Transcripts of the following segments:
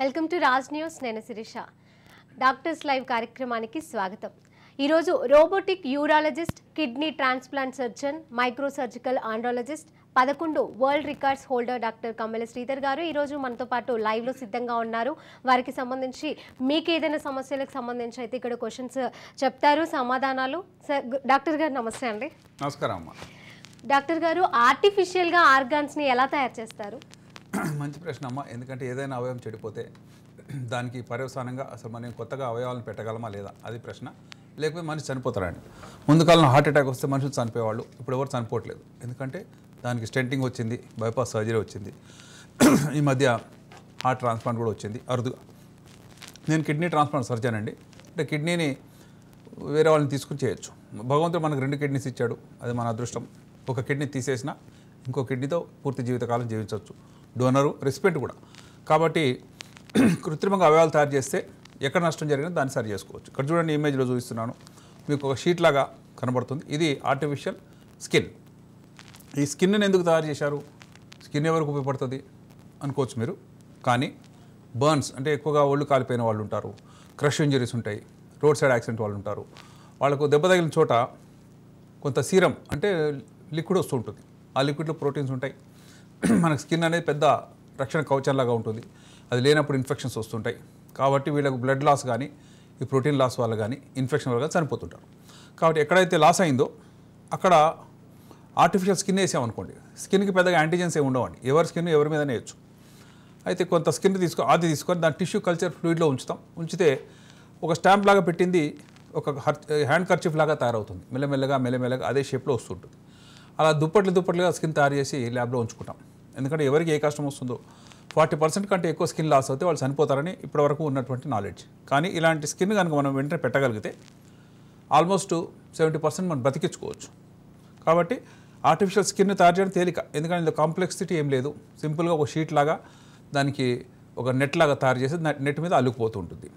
welcome to Raj news నేను Sirisha doctors live కార్యక్రమానికి స్వాగతం ఈరోజు robotic urologist kidney transplant surgeon micro surgical andrologist పదకొండు world records holder doctor Kammala Sridhar గారు ఈరోజు మనతో పాటు లైవ్లో సిద్ధంగా ఉన్నారు వారికి సంబంధించి మీకు ఏదైనా సమస్యలకు సంబంధించి అయితే ఇక్కడ క్వశ్చన్స్ చెప్తారు సమాధానాలు డాక్టర్ గారు నమస్తే అండి నమస్కారం డాక్టర్ గారు ఆర్టిఫిషియల్గా ఆర్గాన్స్ని ఎలా తయారు చేస్తారు మంచి ప్రశ్న అమ్మ ఎందుకంటే ఏదైనా అవయవం చెడిపోతే దానికి పర్యవసానంగా అసలు మనం కొత్తగా అవయవాలను పెట్టగలమా లేదా అది ప్రశ్న లేకపోతే మనిషి చనిపోతారండి ముందు కాలంలో హార్ట్ అటాక్ వస్తే మనుషులు చనిపోయేవాళ్ళు ఇప్పుడు ఎవరు చనిపోవట్లేదు ఎందుకంటే దానికి స్టెంటింగ్ వచ్చింది బైపాస్ సర్జరీ వచ్చింది ఈ మధ్య హార్ట్ ట్రాన్స్ప్లాంట్ కూడా వచ్చింది అరుదుగా నేను కిడ్నీ ట్రాన్స్ప్లాంట్ సర్జన్ అండి అంటే కిడ్నీని వేరే వాళ్ళని తీసుకుని చేయొచ్చు భగవంతుడు మనకు రెండు కిడ్నీస్ ఇచ్చాడు అది మన అదృష్టం ఒక కిడ్నీ తీసేసినా ఇంకో కిడ్నీతో పూర్తి జీవితకాలం జీవించవచ్చు డోనరు రెసిపెంట్ కూడా కాబట్టి కృత్రిమంగా అవయవాలు తయారు చేస్తే ఎక్కడ నష్టం జరిగినా దాన్ని సరి చేసుకోవచ్చు ఇక్కడ చూడండి ఇమేజ్లో చూపిస్తున్నాను మీకు ఒక షీట్ లాగా కనబడుతుంది ఇది ఆర్టిఫిషియల్ స్కిన్ ఈ స్కిన్ని ఎందుకు తయారు చేశారు స్కిన్ ఎవరికి ఉపయోగపడుతుంది అనుకోవచ్చు మీరు కానీ బర్న్స్ అంటే ఎక్కువగా ఒళ్ళు కాలిపోయిన వాళ్ళు ఉంటారు క్రష్ ఇంజరీస్ ఉంటాయి రోడ్ సైడ్ యాక్సిడెంట్ వాళ్ళు ఉంటారు వాళ్ళకు దెబ్బ తగిలిన చోట కొంత సీరం అంటే లిక్విడ్ వస్తూ ఉంటుంది ఆ లిక్విడ్లో ప్రోటీన్స్ ఉంటాయి మనకు స్కిన్ అనేది పెద్ద రక్షణ కవచంలాగా ఉంటుంది అది లేనప్పుడు ఇన్ఫెక్షన్స్ వస్తుంటాయి కాబట్టి వీళ్ళకు బ్లడ్ లాస్ కానీ ఈ ప్రోటీన్ లాస్ వల్ల కానీ ఇన్ఫెక్షన్ వల్ల చనిపోతుంటారు కాబట్టి ఎక్కడైతే లాస్ అయిందో అక్కడ ఆర్టిఫిషియల్ స్కిన్ వేసామనుకోండి స్కిన్కి పెద్దగా యాంటీజెన్స్ ఏమి ఉండవండి ఎవరి స్కిన్ ఎవరి మీద వేయచ్చు అయితే కొంత స్కిన్ తీసుకో అది తీసుకొని దాని టిష్యూ కల్చర్ ఫ్లూయిడ్లో ఉంచుతాం ఉంచితే ఒక స్టాంప్ లాగా పెట్టింది ఒక హ్యాండ్ కర్చీఫ్ లాగా తయారవుతుంది మెల్లమెల్లగా మెల్లమెల్లగా అదే షేప్లో వస్తుంటుంది అలా దుప్పట్లు దుప్పట్లుగా స్కిన్ తయారు చేసి ల్యాబ్లో ఉంచుకుంటాం ఎందుకంటే ఎవరికి ఏ కష్టం వస్తుందో ఫార్టీ పర్సెంట్ కంటే ఎక్కువ స్కిన్ లాస్ అవుతే వాళ్ళు చనిపోతారని ఇప్పటివరకు ఉన్నటువంటి నాలెడ్జ్ కానీ ఇలాంటి స్కిన్ కనుక మనం వెంటనే పెట్టగలిగితే ఆల్మోస్ట్ సెవెంటీ పర్సెంట్ మనం బ్రతికించుకోవచ్చు కాబట్టి ఆర్టిఫిషియల్ స్కిన్ తయారు చేయడం తేలిక ఎందుకంటే ఇందులో కాంప్లెక్సిటీ ఏం లేదు సింపుల్గా ఒక షీట్ లాగా దానికి ఒక నెట్ లాగా తయారు చేసి నెట్ మీద అల్లుకుపోతూ ఉంటుంది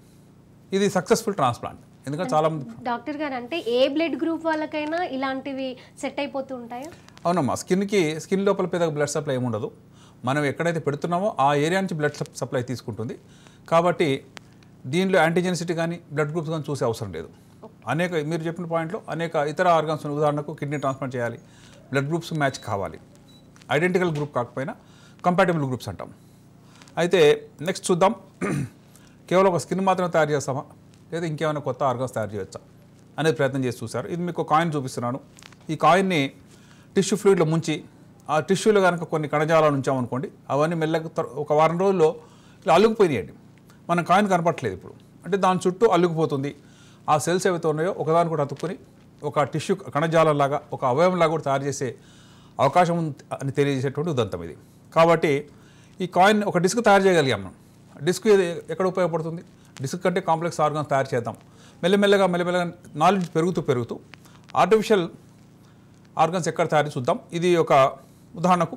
ఇది సక్సెస్ఫుల్ ట్రాన్స్ప్లాంట్ ఎందుకంటే చాలా మంది డాక్టర్ గారు అంటే ఏ బ్లడ్ గ్రూప్ వాళ్ళకైనా ఇలాంటివి సెట్ అయిపోతూ ఉంటాయా అవునమ్మా స్కిన్కి స్కిన్ లోపల పెద్ద బ్లడ్ సప్లై ఏముండదు మనం ఎక్కడైతే పెడుతున్నామో ఆ ఏరియా నుంచి బ్లడ్ సప్లై తీసుకుంటుంది కాబట్టి దీనిలో యాంటీజెన్సిటీ కానీ బ్లడ్ గ్రూప్స్ కానీ చూసే అవసరం లేదు అనేక మీరు చెప్పిన పాయింట్లో అనేక ఇతర ఆర్గాన్స్ ఉదాహరణకు కిడ్నీ ట్రాన్స్ప్లాంట్ చేయాలి బ్లడ్ గ్రూప్స్ మ్యాచ్ కావాలి ఐడెంటికల్ గ్రూప్ కాకపోయినా కంపాటబుల్ గ్రూప్స్ అంటాం అయితే నెక్స్ట్ చూద్దాం కేవలం ఒక స్కిన్ మాత్రమే తయారు చేస్తామా లేదా ఇంకేమైనా కొత్త ఆర్గాన్స్ తయారు చేయొచ్చా అనేది ప్రయత్నం చేసి చూశారు ఇది మీకు కాయిన్ చూపిస్తున్నాను ఈ కాయిన్ని టిష్యూ ఫ్లూయిడ్లో ముంచి ఆ టిష్యూలో కనుక కొన్ని కణజాలాలు ఉంచామనుకోండి అవన్నీ మెల్లగా ఒక వారం రోజుల్లో ఇలా అల్లుకుపోయినాయండి మన కాయిన్ కనపట్లేదు ఇప్పుడు అంటే దాని చుట్టూ అల్లుకుపోతుంది ఆ సెల్స్ ఏవైతే ఉన్నాయో ఒకదాని కూడా అతుక్కుని ఒక టిష్యూ కణజాలంలాగా ఒక అవయవంలాగా కూడా తయారు చేసే అవకాశం అని తెలియజేసేటువంటి ఉదంతం ఇది కాబట్టి ఈ కాయిన్ ఒక డిస్క్ తయారు చేయగలిగాం మనం డిస్క్ ఎక్కడ ఉపయోగపడుతుంది డిస్క్ కంటే కాంప్లెక్స్ ఆర్గాన్స్ తయారు చేద్దాం మెల్లమెల్లగా మెల్లమెల్లగా నాలెడ్జ్ పెరుగుతూ పెరుగుతూ ఆర్టిఫిషియల్ ఆర్గన్స్ ఎక్కడ తయారీ చూద్దాం ఇది ఒక ఉదాహరణకు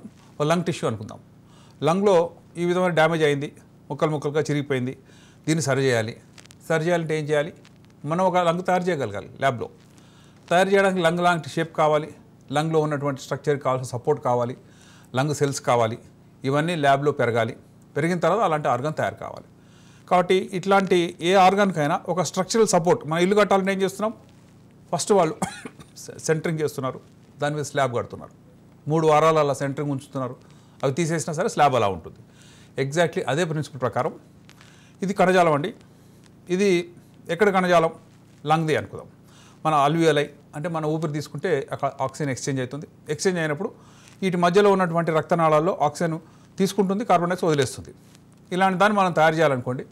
లంగ్ టిష్యూ అనుకుందాం లంగ్లో ఈ విధమైన డ్యామేజ్ అయింది ముక్కలు ముక్కలుగా చిరిగిపోయింది దీన్ని సరి చేయాలి సరి చేయాలంటే ఏం చేయాలి మనం ఒక లంగ్ తయారు చేయగలగాలి ల్యాబ్లో తయారు చేయడానికి లంగ్ లాంటి షేప్ కావాలి లంగ్లో ఉన్నటువంటి స్ట్రక్చర్ కావాల్సిన సపోర్ట్ కావాలి లంగ్ సెల్స్ కావాలి ఇవన్నీ ల్యాబ్లో పెరగాలి పెరిగిన తర్వాత అలాంటి ఆర్గాన్ తయారు కావాలి కాబట్టి ఇట్లాంటి ఏ ఆర్గాన్కైనా ఒక స్ట్రక్చరల్ సపోర్ట్ మన ఇల్లు కట్టాలంటే ఏం చేస్తున్నాం ఫస్ట్ వాళ్ళు సెంటరింగ్ చేస్తున్నారు దాని మీద స్లాబ్ కడుతున్నారు మూడు వారాలు అలా సెంటరింగ్ ఉంచుతున్నారు అవి తీసేసినా సరే స్లాబ్ అలా ఉంటుంది ఎగ్జాక్ట్లీ అదే ప్రిన్సిపల్ ప్రకారం ఇది కణజాలం అండి ఇది ఎక్కడ కణజాలం లంగ్ది అనుకుందాం మన అల్వియలై అంటే మన ఊపిరి తీసుకుంటే ఆక్సిజన్ ఎక్స్చేంజ్ అవుతుంది ఎక్స్చేంజ్ అయినప్పుడు వీటి మధ్యలో ఉన్నటువంటి రక్తనాళాల్లో ఆక్సిజన్ తీసుకుంటుంది కార్బన్ డైఆక్సైడ్ వదిలేస్తుంది ఇలాంటి దాన్ని మనం తయారు చేయాలనుకోండి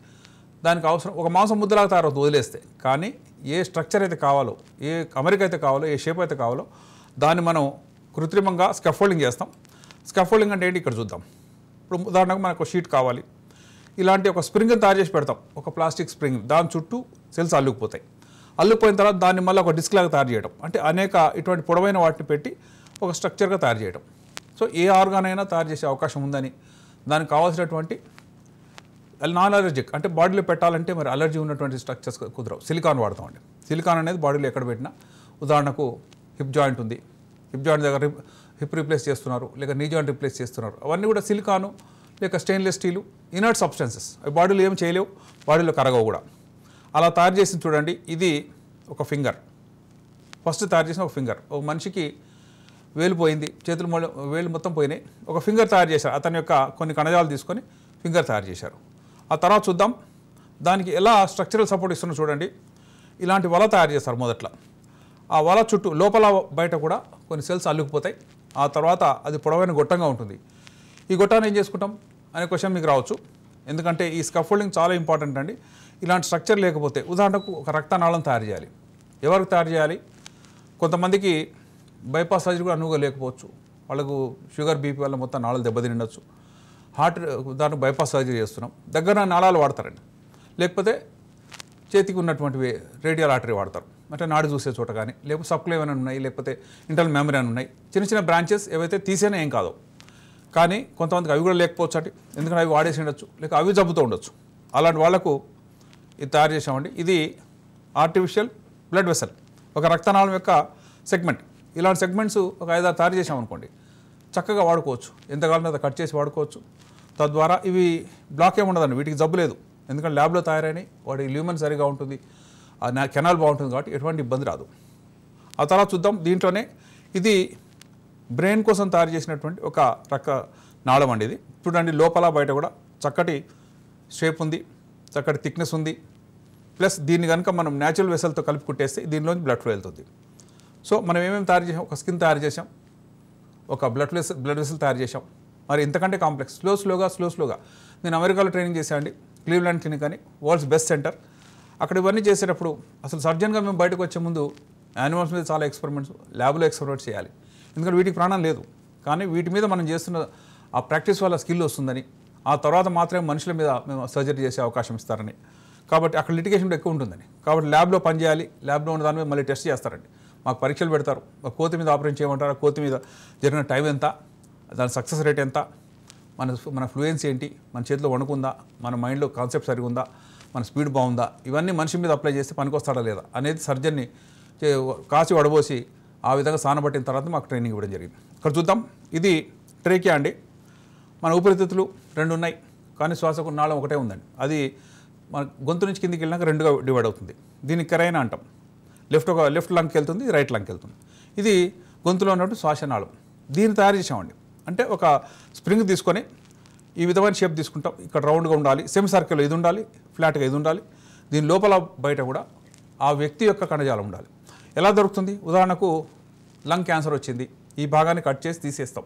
దానికి అవసరం ఒక మాంసం ముద్దలాగా తయారవుతుంది వదిలేస్తే కానీ ఏ స్ట్రక్చర్ అయితే కావాలో ఏ అమెరికా అయితే కావాలో ఏ షేప్ అయితే కావాలో దాన్ని మనం కృత్రిమంగా స్కఫోల్డింగ్ చేస్తాం స్కఫోల్డింగ్ అంటే ఏంటి ఇక్కడ చూద్దాం ఇప్పుడు ఉదాహరణకు మనకు షీట్ కావాలి ఇలాంటి ఒక స్ప్రింగ్ తయారు చేసి పెడతాం ఒక ప్లాస్టిక్ స్ప్రింగ్ దాని చుట్టూ సెల్స్ అల్లుకుపోతాయి అల్లుకుపోయిన తర్వాత దాన్ని మళ్ళీ ఒక డిస్క్ లాగా తయారు చేయడం అంటే అనేక ఇటువంటి పొడవైన వాటిని పెట్టి ఒక స్ట్రక్చర్గా తయారు చేయడం సో ఏ ఆర్గాన్ అయినా తయారు చేసే అవకాశం ఉందని దానికి కావాల్సినటువంటి నాన్ అలర్జిక్ అంటే బాడీలో పెట్టాలంటే మరి అలర్జీ ఉన్నటువంటి స్ట్రక్చర్స్ కుదరవు సిలికాన్ వాడతామండి సిలికాన్ అనేది బాడీలో ఎక్కడ పెట్టినా ఉదాహరణకు హిప్ జాయింట్ ఉంది హిప్ జాయింట్ దగ్గర హిప్ రీప్లేస్ చేస్తున్నారు లేక నీ జాయింట్ రీప్లేస్ చేస్తున్నారు అవన్నీ కూడా సిలికాను లేక స్టెయిన్లెస్ స్టీలు ఇనర్ట్ సబ్స్టెన్సెస్ అవి బాడీలో ఏం చేయలేవు బాడీలో కరగవు కూడా అలా తయారు చేసి చూడండి ఇది ఒక ఫింగర్ ఫస్ట్ తయారు చేసిన ఒక ఫింగర్ ఒక మనిషికి వేలు పోయింది చేతులు వేలు మొత్తం పోయినాయి ఒక ఫింగర్ తయారు చేశారు అతని యొక్క కొన్ని కణజాలు తీసుకొని ఫింగర్ తయారు చేశారు ఆ తర్వాత చూద్దాం దానికి ఎలా స్ట్రక్చరల్ సపోర్ట్ ఇస్తున్నా చూడండి ఇలాంటి వల తయారు చేస్తారు మొదట్లో ఆ వల చుట్టూ లోపల బయట కూడా కొన్ని సెల్స్ అల్లుకుపోతాయి ఆ తర్వాత అది పొడవైన గొట్టంగా ఉంటుంది ఈ గొట్టాన్ని ఏం చేసుకుంటాం అనే క్వశ్చన్ మీకు రావచ్చు ఎందుకంటే ఈ స్కఫోల్డింగ్ చాలా ఇంపార్టెంట్ అండి ఇలాంటి స్ట్రక్చర్ లేకపోతే ఉదాహరణకు ఒక రక్తనాళం తయారు చేయాలి ఎవరికి తయారు చేయాలి కొంతమందికి బైపాస్ సర్జరీ కూడా అనువుగా లేకపోవచ్చు వాళ్ళకు షుగర్ బీపీ వల్ల మొత్తం నాళాలు దెబ్బతిండొచ్చు హార్ట్ దానికి బైపాస్ సర్జరీ చేస్తున్నాం దగ్గర నాళాలు వాడతారండి లేకపోతే చేతికి ఉన్నటువంటి రేడియల్ లాటరీ వాడతారు అంటే నాడు చూసే చోట కానీ లేకపోతే సబ్క్లేవ్ ఏమైనా ఉన్నాయి లేకపోతే ఇంటర్నల్ మెమరీ అని ఉన్నాయి చిన్న చిన్న బ్రాంచెస్ ఏవైతే తీసేనా ఏం కాదు కానీ కొంతమందికి అవి కూడా లేకపోవచ్చు అటు ఎందుకంటే అవి వాడేసి ఉండొచ్చు లేక అవి జబ్బుతూ ఉండొచ్చు అలాంటి వాళ్లకు ఇది తయారు చేసామండి ఇది ఆర్టిఫిషియల్ బ్లడ్ వెసల్ ఒక రక్తనాళం యొక్క సెగ్మెంట్ ఇలాంటి సెగ్మెంట్స్ ఒక ఐదారు తయారు చేసామనుకోండి చక్కగా వాడుకోవచ్చు ఎంతకాలం అది కట్ చేసి వాడుకోవచ్చు తద్వారా ఇవి బ్లాక్ ఏమి ఉండదండి వీటికి జబ్బు లేదు ఎందుకంటే ల్యాబ్లో తయారైనాయి వాటి ల్యూమన్ సరిగా ఉంటుంది నా కెనాల్ బాగుంటుంది కాబట్టి ఎటువంటి ఇబ్బంది రాదు ఆ తర్వాత చూద్దాం దీంట్లోనే ఇది బ్రెయిన్ కోసం తయారు చేసినటువంటి ఒక రక నాళం అండి ఇది చూడండి లోపల బయట కూడా చక్కటి షేప్ ఉంది చక్కటి థిక్నెస్ ఉంది ప్లస్ దీన్ని కనుక మనం న్యాచురల్ వెసల్తో కలిపి కుట్టేస్తే దీనిలోంచి బ్లడ్ ఫ్లో వెళ్తుంది సో మనం ఏమేమి తయారు చేసాం ఒక స్కిన్ తయారు చేసాం ఒక బ్లడ్ వెసల్ బ్లడ్ వెసల్ తయారు చేసాం మరి ఇంతకంటే కాంప్లెక్స్ స్లో స్లోగా స్లో స్లోగా నేను అమెరికాలో ట్రైనింగ్ చేశాను అండి క్లీవ్లాండ్ క్లినిక్ అని వరల్డ్స్ బెస్ట్ సెంటర్ అక్కడ ఇవన్నీ చేసేటప్పుడు అసలు సర్జన్గా మేము బయటకు వచ్చే ముందు యానిమల్స్ మీద చాలా ఎక్స్పెరిమెంట్స్ ల్యాబ్లో ఎక్స్పెరిమెంట్స్ చేయాలి ఎందుకంటే వీటికి ప్రాణం లేదు కానీ వీటి మీద మనం చేస్తున్న ఆ ప్రాక్టీస్ వల్ల స్కిల్ వస్తుందని ఆ తర్వాత మాత్రమే మనుషుల మీద మేము సర్జరీ చేసే అవకాశం ఇస్తారని కాబట్టి అక్కడ లిటిగేషన్ ఎక్కువ ఉంటుందని కాబట్టి ల్యాబ్లో పనిచేయాలి ల్యాబ్లో ఉన్న దాని మీద మళ్ళీ టెస్ట్ చేస్తారండి మాకు పరీక్షలు పెడతారు కోతి మీద ఆపరేషన్ చేయమంటారు కోతి మీద జరిగిన టైం ఎంత దాని సక్సెస్ రేట్ ఎంత మన మన ఫ్లూయెన్స్ ఏంటి మన చేతిలో వణుకుందా మన మైండ్లో కాన్సెప్ట్ సరిగుందా మన స్పీడ్ బాగుందా ఇవన్నీ మనిషి మీద అప్లై చేస్తే పనికొస్తాడా లేదా అనేది సర్జన్ని కాసి వడబోసి ఆ విధంగా సానబట్టిన తర్వాత మాకు ట్రైనింగ్ ఇవ్వడం జరిగింది ఇక్కడ చూద్దాం ఇది ట్రేకియా అండి మన ఊపిరితిత్తులు రెండు ఉన్నాయి కానీ శ్వాసకు నాళం ఒకటే ఉందండి అది మన గొంతు నుంచి కిందికి వెళ్ళినాక రెండుగా డివైడ్ అవుతుంది దీన్ని కరైన అంటాం లెఫ్ట్ ఒక లెఫ్ట్ లంగ్కి వెళ్తుంది రైట్ లంగ్కి వెళ్తుంది ఇది గొంతులో ఉన్నట్టు శ్వాసనాళం దీన్ని తయారు చేసామండి అంటే ఒక స్ప్రింగ్ తీసుకొని ఈ విధమైన షేప్ తీసుకుంటాం ఇక్కడ రౌండ్గా ఉండాలి సెమి సర్కిల్ ఇది ఉండాలి ఫ్లాట్గా ఇది ఉండాలి దీని లోపల బయట కూడా ఆ వ్యక్తి యొక్క కణజాలం ఉండాలి ఎలా దొరుకుతుంది ఉదాహరణకు లంగ్ క్యాన్సర్ వచ్చింది ఈ భాగాన్ని కట్ చేసి తీసేస్తాం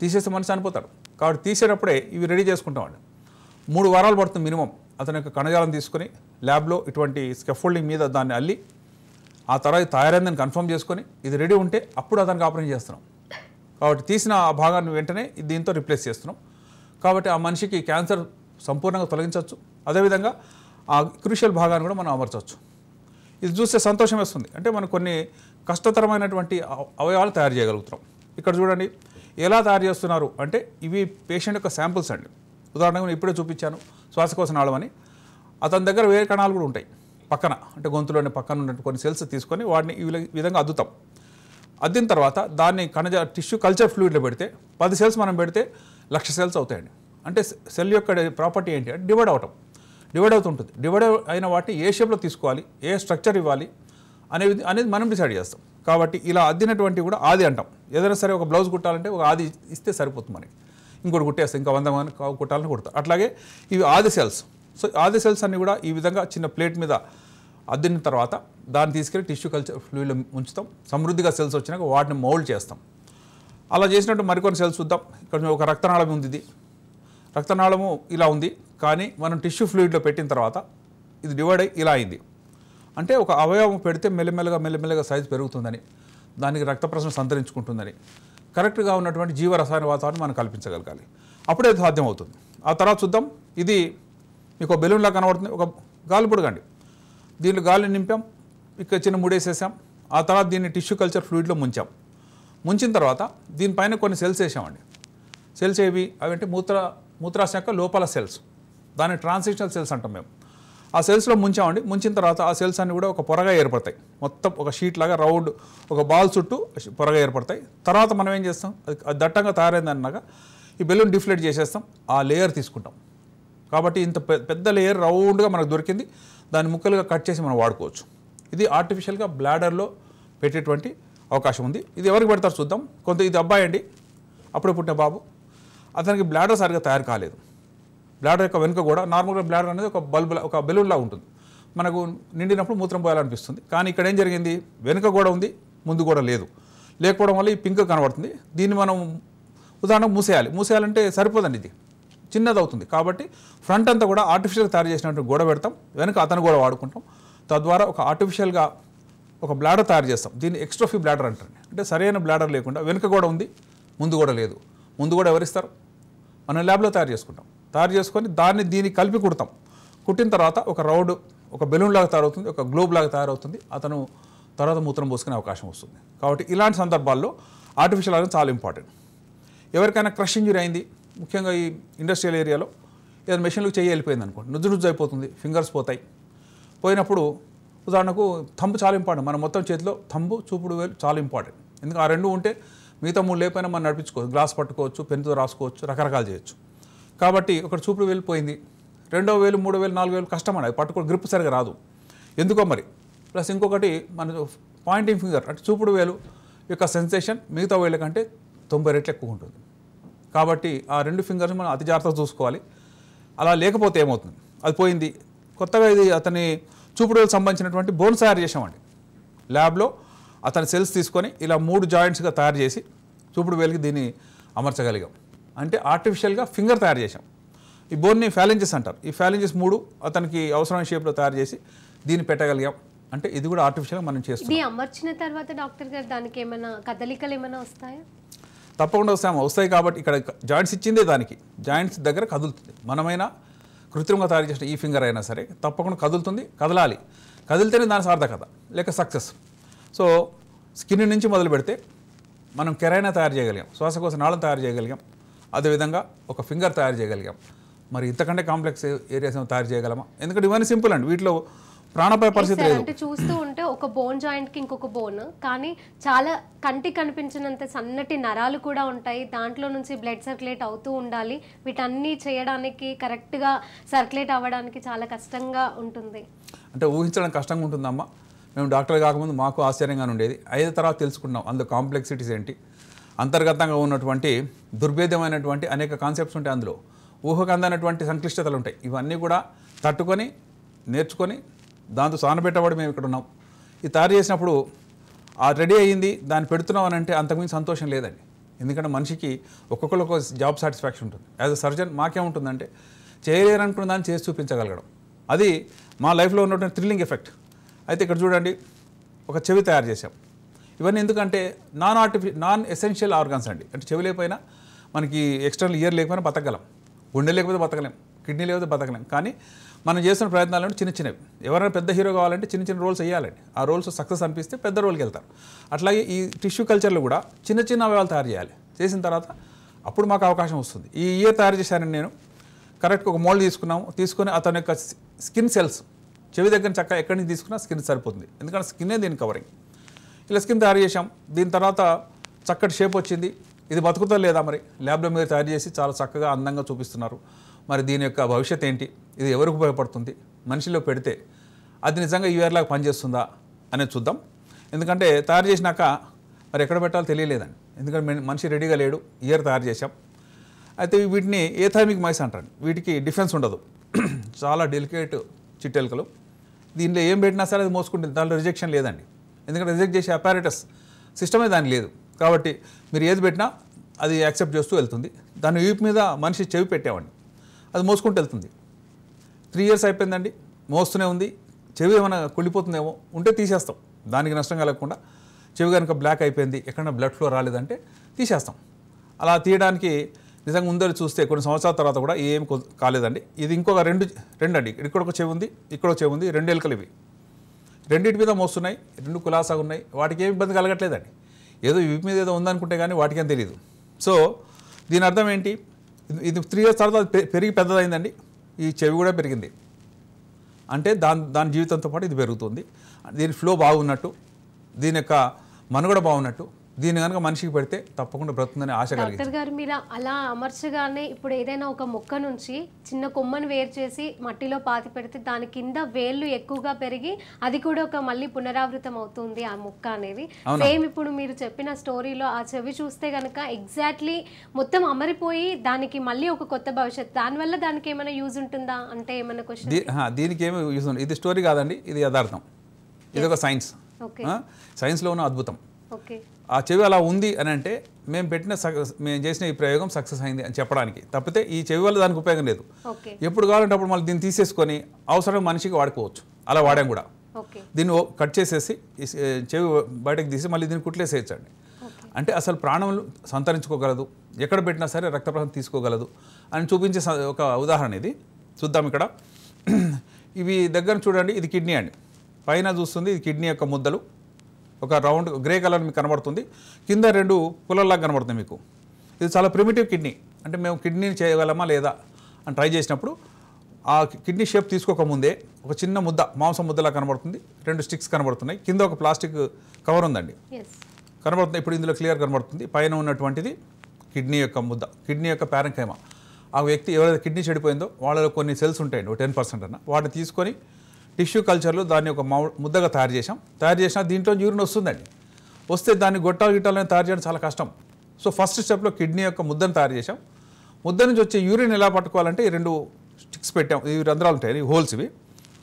తీసేస్తే మనిషి చనిపోతాడు కాబట్టి తీసేటప్పుడే ఇవి రెడీ చేసుకుంటామండి మూడు వారాలు పడుతుంది మినిమం అతని యొక్క కణజాలం తీసుకొని ల్యాబ్లో ఇటువంటి స్కెఫోల్డింగ్ మీద దాన్ని అల్లి ఆ తర్వాత తయారైందని కన్ఫర్మ్ చేసుకొని ఇది రెడీ ఉంటే అప్పుడు అతనికి ఆపరేషన్ చేస్తున్నాం కాబట్టి తీసిన ఆ భాగాన్ని వెంటనే దీంతో రిప్లేస్ చేస్తున్నాం కాబట్టి ఆ మనిషికి క్యాన్సర్ సంపూర్ణంగా తొలగించవచ్చు అదేవిధంగా ఆ క్రూషియల్ భాగాన్ని కూడా మనం అమర్చవచ్చు ఇది చూస్తే సంతోషం వేస్తుంది అంటే మనం కొన్ని కష్టతరమైనటువంటి అవయవాలు తయారు చేయగలుగుతాం ఇక్కడ చూడండి ఎలా తయారు చేస్తున్నారు అంటే ఇవి పేషెంట్ యొక్క శాంపుల్స్ అండి ఉదాహరణగా నేను ఇప్పుడే చూపించాను శ్వాసకోశ నాళం అని అతని దగ్గర వేరే కణాలు కూడా ఉంటాయి పక్కన అంటే గొంతులోని పక్కన ఉన్నటువంటి కొన్ని సెల్స్ తీసుకొని వాటిని ఈ విధంగా అద్దుతాం అద్దిన తర్వాత దాన్ని కణజ టిష్యూ కల్చర్ ఫ్లూయిడ్లో పెడితే పది సెల్స్ మనం పెడితే లక్ష సెల్స్ అవుతాయండి అంటే సెల్ యొక్క ప్రాపర్టీ ఏంటి అంటే డివైడ్ అవటం డివైడ్ అవుతుంటుంది డివైడ్ అయిన వాటిని ఏ షేప్లో తీసుకోవాలి ఏ స్ట్రక్చర్ ఇవ్వాలి అనేది అనేది మనం డిసైడ్ చేస్తాం కాబట్టి ఇలా అద్దినటువంటి కూడా ఆది అంటాం ఏదైనా సరే ఒక బ్లౌజ్ కుట్టాలంటే ఒక ఆది ఇస్తే సరిపోతుంది మనకి ఇంకోటి కుట్టేస్తాం ఇంకా వంద మంది కుట్టాలని కుడతాం అట్లాగే ఇవి ఆది సెల్స్ సో ఆది సెల్స్ అన్నీ కూడా ఈ విధంగా చిన్న ప్లేట్ మీద అద్దిన తర్వాత దాన్ని తీసుకెళ్ళి టిష్యూ కల్చర్ ఫ్లూయిడ్లో ఉంచుతాం సమృద్ధిగా సెల్స్ వచ్చినాక వాటిని మౌల్డ్ చేస్తాం అలా చేసినట్టు మరికొన్ని సెల్స్ చూద్దాం ఇక్కడ ఒక రక్తనాళం ఉంది ఇది రక్తనాళము ఇలా ఉంది కానీ మనం టిష్యూ ఫ్లూయిడ్లో పెట్టిన తర్వాత ఇది డివైడ్ అయ్యి ఇలా అయింది అంటే ఒక అవయవం పెడితే మెల్లమెల్లగా మెల్లమెల్లగా సైజు పెరుగుతుందని దానికి రక్త ప్రసరణ సంతరించుకుంటుందని కరెక్ట్గా ఉన్నటువంటి జీవ రసాయన వాతావరణం మనం కల్పించగలగాలి అప్పుడే సాధ్యం అవుతుంది ఆ తర్వాత చూద్దాం ఇది మీకు బెలూన్లా కనబడుతుంది ఒక గాలి పొడగండి దీంట్లో గాలిని నింపాం ఇక్కడ చిన్న ముడేసేసాం ఆ తర్వాత దీన్ని టిష్యూ కల్చర్ ఫ్లూయిడ్లో ముంచాం ముంచిన తర్వాత దీనిపైన కొన్ని సెల్స్ వేసామండి సెల్స్ ఏవి అవి అంటే మూత్ర మూత్రాశ యొక్క లోపల సెల్స్ దాన్ని ట్రాన్సిషనల్ సెల్స్ అంటాం మేము ఆ సెల్స్లో ముంచామండి ముంచిన తర్వాత ఆ సెల్స్ అన్నీ కూడా ఒక పొరగా ఏర్పడతాయి మొత్తం ఒక షీట్ లాగా రౌండ్ ఒక బాల్ చుట్టూ పొరగా ఏర్పడతాయి తర్వాత మనం ఏం చేస్తాం అది దట్టంగా తయారైంది అన్నాక ఈ బెలూన్ డిఫ్లేట్ చేసేస్తాం ఆ లేయర్ తీసుకుంటాం కాబట్టి ఇంత పెద్ద లేయర్ రౌండ్గా మనకు దొరికింది దాన్ని ముక్కలుగా కట్ చేసి మనం వాడుకోవచ్చు ఇది ఆర్టిఫిషియల్గా బ్లాడర్లో పెట్టేటువంటి అవకాశం ఉంది ఇది ఎవరికి పెడతారు చూద్దాం కొంత ఇది అబ్బాయి అండి అప్పుడే పుట్టిన బాబు అతనికి బ్లాడర్ సరిగ్గా తయారు కాలేదు బ్లాడర్ యొక్క వెనుక కూడా నార్మల్గా బ్లాడర్ అనేది ఒక బల్బ్ ఒక బెలూన్లా ఉంటుంది మనకు నిండినప్పుడు మూత్రం పోయాలనిపిస్తుంది కానీ ఇక్కడ ఏం జరిగింది వెనుక కూడా ఉంది ముందు కూడా లేదు లేకపోవడం వల్ల ఈ పింక్ కనబడుతుంది దీన్ని మనం ఉదాహరణకు మూసేయాలి మూసేయాలంటే సరిపోదండి ఇది చిన్నది అవుతుంది కాబట్టి ఫ్రంట్ అంతా కూడా ఆర్టిఫిషియల్గా తయారు చేసినట్టు గోడ పెడతాం వెనుక అతను కూడా వాడుకుంటాం తద్వారా ఒక ఆర్టిఫిషియల్గా ఒక బ్లాడర్ తయారు చేస్తాం దీన్ని ఎక్స్ట్రోఫీ బ్లాడర్ అంటారు అంటే సరైన బ్లాడర్ లేకుండా వెనుక కూడా ఉంది ముందు కూడా లేదు ముందు కూడా ఎవరిస్తారు మనం ల్యాబ్లో తయారు చేసుకుంటాం తయారు చేసుకొని దాన్ని దీన్ని కలిపి కుడతాం కుట్టిన తర్వాత ఒక రౌడ్ ఒక బెలూన్ లాగా తయారవుతుంది ఒక గ్లోబ్ లాగా తయారవుతుంది అతను తర్వాత మూత్రం పోసుకునే అవకాశం వస్తుంది కాబట్టి ఇలాంటి సందర్భాల్లో ఆర్టిఫిషియల్ ఆర్గన్ చాలా ఇంపార్టెంట్ ఎవరికైనా క్రష్ ఇంజురీ అయింది ముఖ్యంగా ఈ ఇండస్ట్రియల్ ఏరియాలో ఏదైనా మెషిన్లకు చేయి వెళ్ళిపోయింది అనుకోండి నుజ్జు నుజ్జు అయిపోతుంది ఫింగర్స్ పోతాయి పోయినప్పుడు ఉదాహరణకు థంబు చాలా ఇంపార్టెంట్ మన మొత్తం చేతిలో థంబు చూపుడు వేలు చాలా ఇంపార్టెంట్ ఎందుకంటే ఆ రెండు ఉంటే మిగతా మూడు లేకపోయినా మనం నడిపించుకోవచ్చు గ్లాస్ పట్టుకోవచ్చు పెన్తో రాసుకోవచ్చు రకరకాలు చేయొచ్చు కాబట్టి ఒకటి చూపుడు వేలు పోయింది రెండో వేలు మూడో వేలు నాలుగు వేలు కష్టం అది పట్టుకో గ్రిప్ సరిగా రాదు ఎందుకో మరి ప్లస్ ఇంకొకటి మన పాయింటింగ్ ఫింగర్ అంటే చూపుడు వేలు యొక్క సెన్సేషన్ మిగతా వేల కంటే తొంభై రెట్లు ఎక్కువ ఉంటుంది కాబట్టి ఆ రెండు ఫింగర్స్ మనం అతి జాగ్రత్తగా చూసుకోవాలి అలా లేకపోతే ఏమవుతుంది అది పోయింది కొత్తగా ఇది అతని చూపుడులకు సంబంధించినటువంటి బోన్స్ తయారు చేసామండి ల్యాబ్లో అతని సెల్స్ తీసుకొని ఇలా మూడు జాయింట్స్గా తయారు చేసి చూపుడు వేలికి దీన్ని అమర్చగలిగాం అంటే ఆర్టిఫిషియల్గా ఫింగర్ తయారు చేసాం ఈ బోన్ని ఫ్యాలెంజెస్ అంటారు ఈ ఫ్యాలెంజెస్ మూడు అతనికి అవసరమైన షేప్లో తయారు చేసి దీన్ని పెట్టగలిగాం అంటే ఇది కూడా ఆర్టిఫిషియల్గా మనం చేస్తాం అమర్చిన తర్వాత డాక్టర్ గారు దానికి ఏమైనా కదలికలు ఏమైనా వస్తాయా తప్పకుండా వస్తాయి వస్తాయి కాబట్టి ఇక్కడ జాయింట్స్ ఇచ్చిందే దానికి జాయింట్స్ దగ్గర కదులుతుంది మనమైనా కృత్రిమంగా తయారు చేసిన ఈ ఫింగర్ అయినా సరే తప్పకుండా కదులుతుంది కదలాలి కదిలితేనే దాని సార్థకత లేక సక్సెస్ సో స్కిన్ నుంచి మొదలు పెడితే మనం కెరైనా తయారు చేయగలిగాం శ్వాసకోశ నాళం తయారు చేయగలిగాం అదేవిధంగా ఒక ఫింగర్ తయారు చేయగలిగాం మరి ఇంతకంటే కాంప్లెక్స్ ఏరియాస్ తయారు చేయగలమా ఎందుకంటే ఇవన్నీ సింపుల్ అండి వీటిలో ప్రాణపాయ పరిస్థితి లేదు అంటే చూస్తూ ఉంటే ఒక బోన్ జాయింట్ కి ఇంకొక బోన్ కానీ చాలా కంటి కనిపించినంత సన్నటి నరాలు కూడా ఉంటాయి దాంట్లో నుంచి బ్లడ్ సర్క్యులేట్ అవుతూ ఉండాలి వీటన్ని చేయడానికి కరెక్ట్ గా సర్క్యులేట్ అవ్వడానికి చాలా కష్టంగా ఉంటుంది అంటే ఊహించడం కష్టంగా ఉంటుందమ్మా మేము డాక్టర్ కాకముందు మాకు ఆశ్చర్యంగా ఉండేది అయిన తర్వాత తెలుసుకున్నాం అందులో కాంప్లెక్సిటీస్ ఏంటి అంతర్గతంగా ఉన్నటువంటి దుర్భేద్యమైనటువంటి అనేక కాన్సెప్ట్స్ ఉంటాయి అందులో ఊహకందనటువంటి సంక్లిష్టతలు ఉంటాయి ఇవన్నీ కూడా తట్టుకొని నేర్చుకొని దాంతో సానబెట్టబడి మేము ఇక్కడ ఉన్నాం ఇది తయారు చేసినప్పుడు ఆ రెడీ అయ్యింది దాన్ని పెడుతున్నాం అని అంటే అంతకుమించి సంతోషం లేదండి ఎందుకంటే మనిషికి ఒక్కొక్కరు ఒక జాబ్ సాటిస్ఫాక్షన్ ఉంటుంది యాజ్ అ సర్జన్ మాకేముంటుందంటే చేయలేరనుకున్న దాన్ని చేసి చూపించగలగడం అది మా లైఫ్లో ఉన్నటువంటి థ్రిల్లింగ్ ఎఫెక్ట్ అయితే ఇక్కడ చూడండి ఒక చెవి తయారు చేసాం ఇవన్నీ ఎందుకంటే నాన్ ఆర్టిఫి నాన్ ఎసెన్షియల్ ఆర్గాన్స్ అండి అంటే చెవి లేకపోయినా మనకి ఎక్స్టర్నల్ ఇయర్ లేకపోయినా బతకగలం గుండె లేకపోతే బతకలేం కిడ్నీ లేకపోతే బతకలేం కానీ మనం చేసిన ప్రయత్నాలంటే చిన్న చిన్నవి ఎవరైనా పెద్ద హీరో కావాలంటే చిన్న చిన్న రోల్స్ వేయాలండి ఆ రోల్స్ సక్సెస్ అనిపిస్తే పెద్ద రోల్కి వెళ్తారు అట్లాగే ఈ టిష్యూ కల్చర్లో కూడా చిన్న చిన్న అవయవాలు తయారు చేయాలి చేసిన తర్వాత అప్పుడు మాకు అవకాశం వస్తుంది ఈ ఇయర్ తయారు చేశాను నేను కరెక్ట్గా ఒక మోల్డ్ తీసుకున్నాము తీసుకొని అతని యొక్క స్కిన్ సెల్స్ చెవి దగ్గర చక్క ఎక్కడి నుంచి తీసుకున్నా స్కిన్ సరిపోతుంది ఎందుకంటే స్కిన్నే దీని కవరింగ్ ఇలా స్కిన్ తయారు చేసాం దీని తర్వాత చక్కటి షేప్ వచ్చింది ఇది బతుకుతా లేదా మరి ల్యాబ్లో మీరు తయారు చేసి చాలా చక్కగా అందంగా చూపిస్తున్నారు మరి దీని యొక్క భవిష్యత్ ఏంటి ఇది ఎవరికి ఉపయోగపడుతుంది మనిషిలో పెడితే అది నిజంగా ఈ యూఆర్లాగా పనిచేస్తుందా అనేది చూద్దాం ఎందుకంటే తయారు చేసినాక మరి ఎక్కడ పెట్టాలో తెలియలేదండి ఎందుకంటే మనిషి రెడీగా లేడు ఇయర్ తయారు చేశాం అయితే వీటిని ఏథామిక్ మైస్ అంటారు వీటికి డిఫెన్స్ ఉండదు చాలా డెలికేట్ చిట్టెలకలు దీనిలో ఏం పెట్టినా సరే అది మోసుకుంటుంది దానిలో రిజెక్షన్ లేదండి ఎందుకంటే రిజెక్ట్ చేసే అపారేటస్ సిస్టమే దాని లేదు కాబట్టి మీరు ఏది పెట్టినా అది యాక్సెప్ట్ చేస్తూ వెళ్తుంది దాని వీపు మీద మనిషి చెవి పెట్టేవాడిని అది మోసుకుంటూ వెళ్తుంది త్రీ ఇయర్స్ అయిపోయిందండి మోస్తూనే ఉంది చెవి ఏమైనా కుళ్ళిపోతుందేమో ఉంటే తీసేస్తాం దానికి నష్టం కలగకుండా చెవి కనుక బ్లాక్ అయిపోయింది ఎక్కడైనా బ్లడ్ ఫ్లో రాలేదంటే తీసేస్తాం అలా తీయడానికి నిజంగా ముందర చూస్తే కొన్ని సంవత్సరాల తర్వాత కూడా ఏం కాలేదండి ఇది ఇంకొక రెండు రెండు అండి ఇక్కడ ఒక చెవి ఉంది ఇక్కడ ఒక చెవి ఉంది రెండు ఎలుకలు ఇవి రెండింటి మీద మోస్తున్నాయి రెండు కులాసాగా ఉన్నాయి వాటికి ఏమి ఇబ్బంది కలగట్లేదండి ఏదో ఇవి మీద ఏదో ఉందనుకుంటే కానీ వాటికేం తెలియదు సో దీని అర్థం ఏంటి ఇది త్రీ ఇయర్స్ తర్వాత పెరిగి పెద్దదైందండి ఈ చెవి కూడా పెరిగింది అంటే దాని దాని జీవితంతో పాటు ఇది పెరుగుతుంది దీని ఫ్లో బాగున్నట్టు దీని యొక్క మనుగడ బాగున్నట్టు దీన్ని కనుక మనిషికి పెడితే తప్పకుండా బ్రతుందని ఆశ డాక్టర్ గారు మీరు అలా అమర్చగానే ఇప్పుడు ఏదైనా ఒక మొక్క నుంచి చిన్న కొమ్మను వేరు చేసి మట్టిలో పాతి పెడితే దాని కింద వేళ్ళు ఎక్కువగా పెరిగి అది కూడా ఒక మళ్ళీ పునరావృతం అవుతుంది ఆ మొక్క అనేది సేమ్ ఇప్పుడు మీరు చెప్పిన స్టోరీలో ఆ చెవి చూస్తే కనుక ఎగ్జాక్ట్లీ మొత్తం అమరిపోయి దానికి మళ్ళీ ఒక కొత్త భవిష్యత్ దానివల్ల దానికి ఏమైనా యూజ్ ఉంటుందా అంటే ఏమైనా క్వశ్చన్ దీనికి ఏమి యూజ్ ఉంది ఇది స్టోరీ కాదండి ఇది యథార్థం ఇది ఒక సైన్స్ సైన్స్లో ఉన్న అద్భుతం ఆ చెవి అలా ఉంది అని అంటే మేము పెట్టిన మేము చేసిన ఈ ప్రయోగం సక్సెస్ అయింది అని చెప్పడానికి తప్పితే ఈ చెవి వల్ల దానికి ఉపయోగం లేదు ఎప్పుడు కావాలంటే అప్పుడు మళ్ళీ దీన్ని తీసేసుకొని అవసరం మనిషికి వాడుకోవచ్చు అలా వాడాం కూడా దీన్ని కట్ చేసేసి చెవి బయటకు తీసి మళ్ళీ దీన్ని కుట్లేసేయచ్చండి అంటే అసలు ప్రాణములు సంతరించుకోగలదు ఎక్కడ పెట్టినా సరే రక్తప్రసరణ తీసుకోగలదు అని చూపించే ఒక ఉదాహరణ ఇది చూద్దాం ఇక్కడ ఇవి దగ్గర చూడండి ఇది కిడ్నీ అండి పైన చూస్తుంది ఇది కిడ్నీ యొక్క ముద్దలు ఒక రౌండ్ గ్రే కలర్ మీకు కనబడుతుంది కింద రెండు పుల్లల్లాగా కనబడుతుంది మీకు ఇది చాలా ప్రిమిటివ్ కిడ్నీ అంటే మేము కిడ్నీని చేయగలమా లేదా అని ట్రై చేసినప్పుడు ఆ కిడ్నీ షేప్ తీసుకోకముందే ఒక చిన్న ముద్ద మాంసం ముద్దలా కనబడుతుంది రెండు స్టిక్స్ కనబడుతున్నాయి కింద ఒక ప్లాస్టిక్ కవర్ ఉందండి కనబడుతుంది ఇప్పుడు ఇందులో క్లియర్ కనబడుతుంది పైన ఉన్నటువంటిది కిడ్నీ యొక్క ముద్ద కిడ్నీ యొక్క ప్యారంకైమా ఆ వ్యక్తి ఎవరైతే కిడ్నీ చెడిపోయిందో వాళ్ళలో కొన్ని సెల్స్ ఉంటాయండి ఒక టెన్ పర్సెంట్ అన్న వాటిని తీసుకొని టిష్యూ కల్చర్లో దాన్ని ఒక ముద్దగా తయారు చేసాం తయారు చేసినా దీంట్లో యూరిన్ వస్తుందండి వస్తే దాన్ని గొట్టాలు గిట్టాలని తయారు చేయడం చాలా కష్టం సో ఫస్ట్ స్టెప్లో కిడ్నీ యొక్క ముద్దను తయారు చేసాం ముద్ద నుంచి వచ్చే యూరిన్ ఎలా పట్టుకోవాలంటే ఈ రెండు స్టిక్స్ పెట్టాం ఈ రంధ్రాలు ఉంటాయి ఈ హోల్స్ ఇవి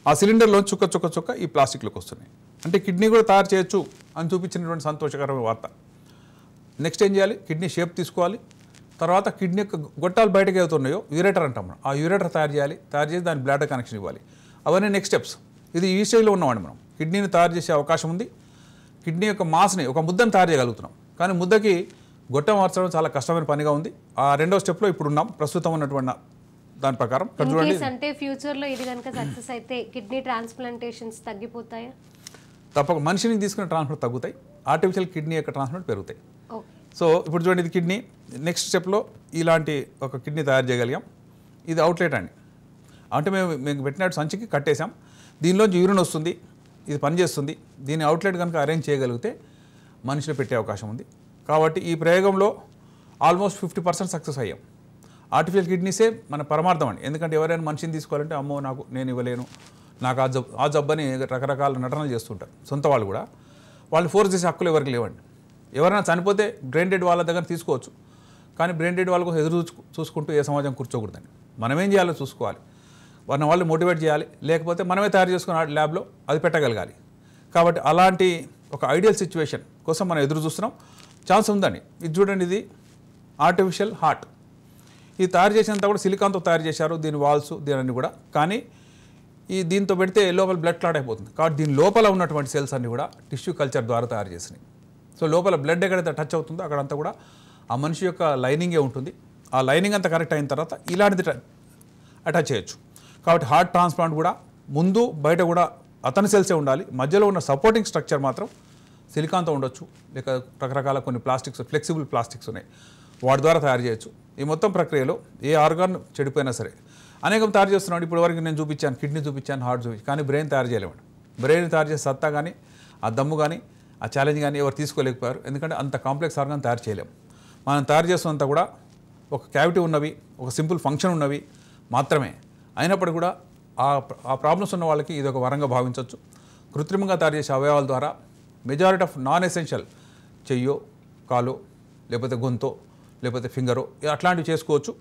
ఆ సిలిండర్లో చుక్క చుక్క చుక్క ఈ ప్లాస్టిక్లోకి వస్తున్నాయి అంటే కిడ్నీ కూడా తయారు చేయొచ్చు అని చూపించినటువంటి సంతోషకరమైన వార్త నెక్స్ట్ ఏం చేయాలి కిడ్నీ షేప్ తీసుకోవాలి తర్వాత కిడ్నీ యొక్క గొట్టాలు బయటకు వెళ్తున్నాయో యూరేటర్ అంటాం ఆ యూరేటర్ తయారు చేయాలి తయారు చేసి దాని బ్లాడర్ కనెక్షన్ ఇవ్వాలి అవన్నీ నెక్స్ట్ స్టెప్స్ ఇది ఈ స్టేజ్లో ఉన్నామండి మనం కిడ్నీని తయారు చేసే అవకాశం ఉంది కిడ్నీ యొక్క మాస్ని ఒక ముద్దని తయారు చేయగలుగుతున్నాం కానీ ముద్దకి గొట్టం మార్చడం చాలా కష్టమైన పనిగా ఉంది ఆ రెండో స్టెప్లో ఇప్పుడు ఉన్నాం ప్రస్తుతం ఉన్నటువంటి దాని ప్రకారం చూడండి అంటే ఫ్యూచర్లో ఇది కనుక సక్సెస్ అయితే కిడ్నీ ట్రాన్స్ప్లాంటేషన్స్ తగ్గిపోతాయా తప్పక మనిషిని తీసుకునే ట్రాన్స్ప్లాంట్ తగ్గుతాయి ఆర్టిఫిషియల్ కిడ్నీ యొక్క ట్రాన్స్ప్లాంట్ పెరుగుతాయి సో ఇప్పుడు చూడండి ఇది కిడ్నీ నెక్స్ట్ స్టెప్లో ఇలాంటి ఒక కిడ్నీ తయారు చేయగలిగాం ఇది అవుట్లెట్ అండి అంటే మేము మేము పెట్టినట్టు సంచికి కట్టేశాం దీనిలోంచి యూరిన్ వస్తుంది ఇది పనిచేస్తుంది దీని అవుట్లెట్ కనుక అరేంజ్ చేయగలిగితే మనిషిలో పెట్టే అవకాశం ఉంది కాబట్టి ఈ ప్రయోగంలో ఆల్మోస్ట్ ఫిఫ్టీ పర్సెంట్ సక్సెస్ అయ్యాం ఆర్టిఫిషియల్ కిడ్నీసే మన పరమార్థం అండి ఎందుకంటే ఎవరైనా మనిషిని తీసుకోవాలంటే అమ్మో నాకు నేను ఇవ్వలేను నాకు ఆ జబ్ ఆ జబ్బని రకరకాల నటనలు చేస్తుంటారు సొంత వాళ్ళు కూడా వాళ్ళు ఫోర్స్ చేసే హక్కులు ఎవరికి లేవండి ఎవరైనా చనిపోతే బ్రెయిన్ వాళ్ళ దగ్గర తీసుకోవచ్చు కానీ బ్రెయిన్ వాళ్ళకు ఎదురు చూసుకుంటూ ఏ సమాజం కూర్చోకూడదండి మనమేం చేయాలో చూసుకోవాలి వారిని వాళ్ళు మోటివేట్ చేయాలి లేకపోతే మనమే తయారు చేసుకున్న ల్యాబ్లో అది పెట్టగలగాలి కాబట్టి అలాంటి ఒక ఐడియల్ సిచ్యువేషన్ కోసం మనం ఎదురు చూస్తున్నాం ఛాన్స్ ఉందండి ఇది చూడండి ఇది ఆర్టిఫిషియల్ హార్ట్ ఇది తయారు చేసినంత కూడా సిలికాన్తో తయారు చేశారు దీని వాల్స్ దీనన్ని కూడా కానీ ఈ దీంతో పెడితే లోపల బ్లడ్ క్లాట్ అయిపోతుంది కాబట్టి దీని లోపల ఉన్నటువంటి సెల్స్ అన్నీ కూడా టిష్యూ కల్చర్ ద్వారా తయారు చేసినాయి సో లోపల బ్లడ్ ఎక్కడైతే టచ్ అవుతుందో అక్కడంతా కూడా ఆ మనిషి యొక్క లైనింగే ఉంటుంది ఆ లైనింగ్ అంతా కరెక్ట్ అయిన తర్వాత ఇలాంటిది అటాచ్ చేయొచ్చు కాబట్టి హార్ట్ ట్రాన్స్ప్లాంట్ కూడా ముందు బయట కూడా అతని సెల్సే ఉండాలి మధ్యలో ఉన్న సపోర్టింగ్ స్ట్రక్చర్ మాత్రం సిలికాన్తో ఉండొచ్చు లేక రకరకాల కొన్ని ప్లాస్టిక్స్ ఫ్లెక్సిబుల్ ప్లాస్టిక్స్ ఉన్నాయి వాటి ద్వారా తయారు చేయొచ్చు ఈ మొత్తం ప్రక్రియలో ఏ ఆర్గాన్ చెడిపోయినా సరే అనేకం తయారు చేస్తున్నాడు ఇప్పటివరకు నేను చూపించాను కిడ్నీ చూపించాను హార్ట్ చూపించాను కానీ బ్రెయిన్ తయారు చేయలేమండి బ్రెయిన్ తయారు చేసే సత్తా కానీ ఆ దమ్ము కానీ ఆ ఛాలెంజ్ కానీ ఎవరు తీసుకోలేకపోయారు ఎందుకంటే అంత కాంప్లెక్స్ ఆర్గాన్ తయారు చేయలేము మనం తయారు చేస్తున్నంత కూడా ఒక క్యావిటీ ఉన్నవి ఒక సింపుల్ ఫంక్షన్ ఉన్నవి మాత్రమే అయినప్పటికీ కూడా ఆ ప్రాబ్లమ్స్ ఉన్న వాళ్ళకి ఇది ఒక వరంగా భావించవచ్చు కృత్రిమంగా తయారు చేసే అవయవాల ద్వారా మెజారిటీ ఆఫ్ నాన్ ఎసెన్షియల్ చెయ్యో కాలో లేకపోతే గొంతో లేకపోతే ఫింగరో అట్లాంటివి చేసుకోవచ్చు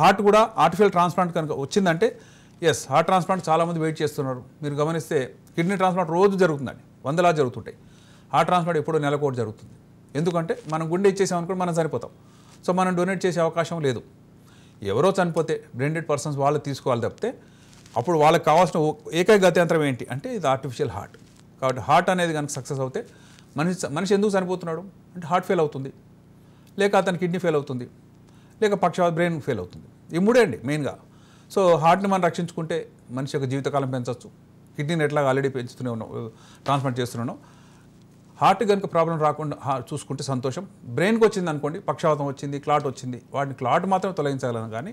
హార్ట్ కూడా ఆర్టిఫిషియల్ ట్రాన్స్ప్లాంట్ కనుక వచ్చిందంటే ఎస్ హార్ట్ ట్రాన్స్ప్లాంట్ చాలామంది వెయిట్ చేస్తున్నారు మీరు గమనిస్తే కిడ్నీ ట్రాన్స్ప్లాంట్ రోజు జరుగుతుందండి వందలా జరుగుతుంటాయి హార్ట్ ట్రాన్స్ప్లాంట్ ఎప్పుడో నెలకోటి జరుగుతుంది ఎందుకంటే మనం గుండె ఇచ్చేసామనుకోండి మనం సరిపోతాం సో మనం డొనేట్ చేసే అవకాశం లేదు ఎవరో చనిపోతే బ్లెండెడ్ పర్సన్స్ వాళ్ళు తీసుకోవాలి తప్పితే అప్పుడు వాళ్ళకి కావాల్సిన ఏకైక గత్యంతరం ఏంటి అంటే ఇది ఆర్టిఫిషియల్ హార్ట్ కాబట్టి హార్ట్ అనేది కనుక సక్సెస్ అవుతే మనిషి మనిషి ఎందుకు చనిపోతున్నాడు అంటే హార్ట్ ఫెయిల్ అవుతుంది లేక అతని కిడ్నీ ఫెయిల్ అవుతుంది లేక పక్షవాత బ్రెయిన్ ఫెయిల్ అవుతుంది ఈ మూడే అండి మెయిన్గా సో హార్ట్ని మనం రక్షించుకుంటే మనిషి యొక్క జీవితకాలం పెంచవచ్చు కిడ్నీని ఎట్లాగా ఆల్రెడీ పెంచుతూనే ఉన్నాం ట్రాన్స్ప్లాంట్ చేస్తున్నాం హార్ట్ కనుక ప్రాబ్లం రాకుండా చూసుకుంటే సంతోషం బ్రెయిన్కి వచ్చింది అనుకోండి పక్షవాతం వచ్చింది క్లాట్ వచ్చింది వాటిని క్లాట్ మాత్రం తొలగించగలను కానీ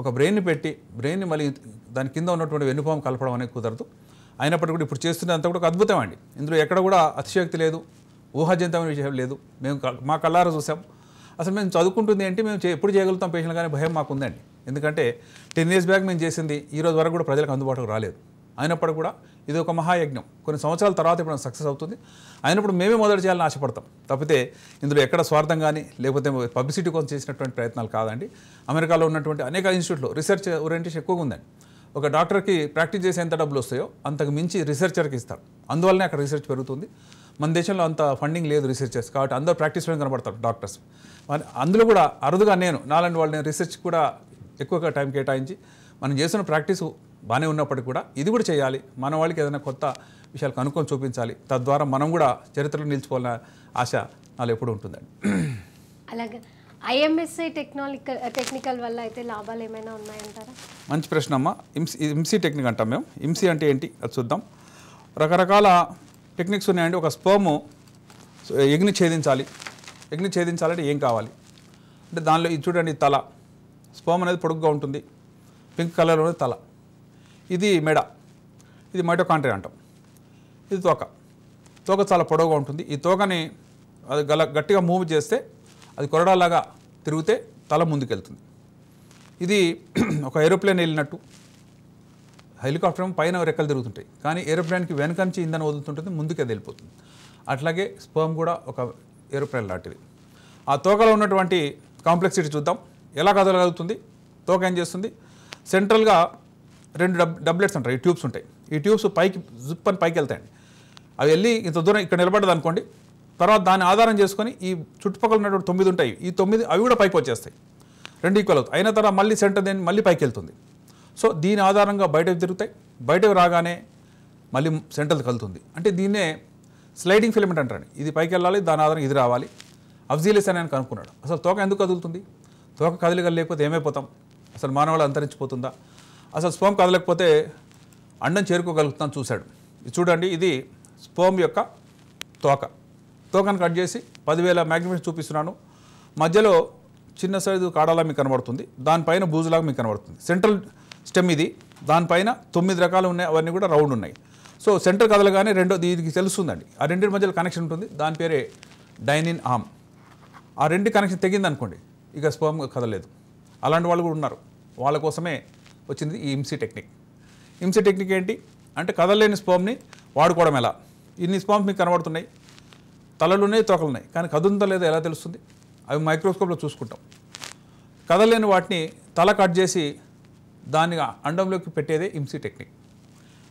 ఒక బ్రెయిన్ని పెట్టి బ్రెయిన్ని మళ్ళీ దాని కింద ఉన్నటువంటి వెన్నుపాము కలపడం అనేది కుదరదు అయినప్పటికీ కూడా ఇప్పుడు చేస్తున్నంత కూడా ఒక అద్భుతం అండి ఇందులో ఎక్కడ కూడా అతిశయోక్తి లేదు ఊహాజంతమైన విషయం లేదు మేము మా కళ్ళారా చూసాం అసలు మేము చదువుకుంటుంది ఏంటి మేము ఎప్పుడు చేయగలుగుతాం పేషెంట్ కానీ భయం మాకు ఉందండి ఎందుకంటే టెన్ ఇయర్స్ బ్యాక్ మేము చేసింది ఈ రోజు వరకు కూడా ప్రజలకు అందుబాటులో రాలేదు అయినప్పటికీ కూడా ఇది ఒక మహాయజ్ఞం కొన్ని సంవత్సరాల తర్వాత ఇప్పుడు సక్సెస్ అవుతుంది అయినప్పుడు మేమే మొదలు చేయాలని ఆశపడతాం తప్పితే ఇందులో ఎక్కడ స్వార్థం కానీ లేకపోతే పబ్లిసిటీ కోసం చేసినటువంటి ప్రయత్నాలు కాదండి అమెరికాలో ఉన్నటువంటి అనేక ఇన్స్టిట్యూట్లో రీసెర్చ్ ఓరియంటేషన్ ఎక్కువగా ఉందండి ఒక డాక్టర్కి ప్రాక్టీస్ చేసి ఎంత డబ్బులు వస్తాయో అంతకు మించి రీసెర్చర్కి ఇస్తారు అందువల్లనే అక్కడ రీసెర్చ్ పెరుగుతుంది మన దేశంలో అంత ఫండింగ్ లేదు రీసెర్చర్స్ కాబట్టి అందరూ ప్రాక్టీస్లో కనబడతారు డాక్టర్స్ మరి అందులో కూడా అరుదుగా నేను నాలాంటి వాళ్ళు నేను రీసెర్చ్ కూడా ఎక్కువగా టైం కేటాయించి మనం చేస్తున్న ప్రాక్టీస్ బాగానే ఉన్నప్పటికీ కూడా ఇది కూడా చేయాలి మన వాళ్ళకి ఏదైనా కొత్త విషయాలు కనుక్కొని చూపించాలి తద్వారా మనం కూడా చరిత్రలో నిలిచిపోవాలన్న ఆశ నాలో ఎప్పుడు ఉంటుందండి అలాగే ఐఎంఎస్ఐ టెక్నాలికల్ టెక్నికల్ వల్ల అయితే లాభాలు ఏమైనా ఉన్నాయంటారా మంచి ప్రశ్న అమ్మ ఇమ్సీ ఇమ్సీ టెక్నిక్ అంటాం మేము ఇమ్సీ అంటే ఏంటి అది చూద్దాం రకరకాల టెక్నిక్స్ ఉన్నాయండి ఒక స్పోము ఎగ్ని ఛేదించాలి ఎగ్ని ఛేదించాలంటే ఏం కావాలి అంటే దానిలో ఇది చూడండి తల స్పోమ్ అనేది పొడుగ్గా ఉంటుంది పింక్ కలర్లోనే తల ఇది మెడ ఇది కాంట్రీ అంటాం ఇది తోక తోక చాలా పొడవుగా ఉంటుంది ఈ తోకని అది గల గట్టిగా మూవ్ చేస్తే అది కొరడాలాగా తిరిగితే తల ముందుకెళ్తుంది ఇది ఒక ఏరోప్లేన్ వెళ్ళినట్టు హెలికాప్టర్ పైన రెక్కలు తిరుగుతుంటాయి కానీ ఏరోప్లేన్కి వెనక నుంచి ఇంధనం వదులుతుంటుంది ముందుకే వెళ్ళిపోతుంది అట్లాగే స్పర్మ్ కూడా ఒక ఏరోప్లేన్ లాంటిది ఆ తోకలో ఉన్నటువంటి కాంప్లెక్సిటీ చూద్దాం ఎలా కదలగలుగుతుంది తోక ఏం చేస్తుంది సెంట్రల్గా రెండు డబ్ డబ్లెట్స్ ఉంటాయి ఈ ట్యూబ్స్ ఉంటాయి ఈ ట్యూబ్స్ పైకి జిప్ అని పైకి వెళ్తాయండి అవి వెళ్ళి ఇంత దూరం ఇక్కడ నిలబడ్డది అనుకోండి తర్వాత దాన్ని ఆధారం చేసుకొని ఈ చుట్టుపక్కల ఉన్నటువంటి తొమ్మిది ఉంటాయి ఈ తొమ్మిది అవి కూడా పైకి వచ్చేస్తాయి రెండు ఈక్వల్ అవుతాయి అయిన తర్వాత మళ్ళీ సెంటర్ దేని మళ్ళీ పైకి వెళ్తుంది సో దీని ఆధారంగా బయటకు తిరుగుతాయి బయటకు రాగానే మళ్ళీ సెంటర్ కలుతుంది అంటే దీన్నే స్లైడింగ్ ఫిలమెంట్ అంటారండి ఇది పైకి వెళ్ళాలి దాని ఆధారం ఇది రావాలి అఫ్జీలియస్ అని అనుకున్నాడు కనుక్కున్నాడు అసలు తోక ఎందుకు కదులుతుంది తోక కదలిక లేకపోతే ఏమైపోతాం అసలు మానవాళి అంతరించిపోతుందా అసలు స్పోమ్ కదలకపోతే అండం చేరుకోగలుగుతాను చూశాడు చూడండి ఇది స్పోమ్ యొక్క తోక తోకను కట్ చేసి పదివేల మ్యాగ్నిఫిషన్ చూపిస్తున్నాను మధ్యలో చిన్న సైజు కాడాలా మీకు కనబడుతుంది దానిపైన బూజులాగా మీకు కనబడుతుంది సెంట్రల్ స్టెమ్ ఇది దానిపైన తొమ్మిది రకాలు ఉన్నాయి అవన్నీ కూడా రౌండ్ ఉన్నాయి సో సెంటర్ కదలగానే రెండో దీనికి తెలుస్తుందండి ఆ రెండింటి మధ్యలో కనెక్షన్ ఉంటుంది దాని పేరే డైనిన్ ఆమ్ ఆ రెండు కనెక్షన్ తెగిందనుకోండి ఇక స్పోమ్ కదలేదు అలాంటి వాళ్ళు కూడా ఉన్నారు వాళ్ళ కోసమే వచ్చింది ఈ ఇంసీ టెక్నిక్ ఇంసీ టెక్నిక్ ఏంటి అంటే కదలలేని స్పోమ్ని వాడుకోవడం ఎలా ఇన్ని స్పోమ్స్ మీకు కనబడుతున్నాయి తలలున్నాయి తొకలున్నాయి కానీ కదులుతా లేదో ఎలా తెలుస్తుంది అవి మైక్రోస్కోప్లో చూసుకుంటాం కదలేని వాటిని తల కట్ చేసి దాన్ని అండంలోకి పెట్టేదే ఇంసీ టెక్నిక్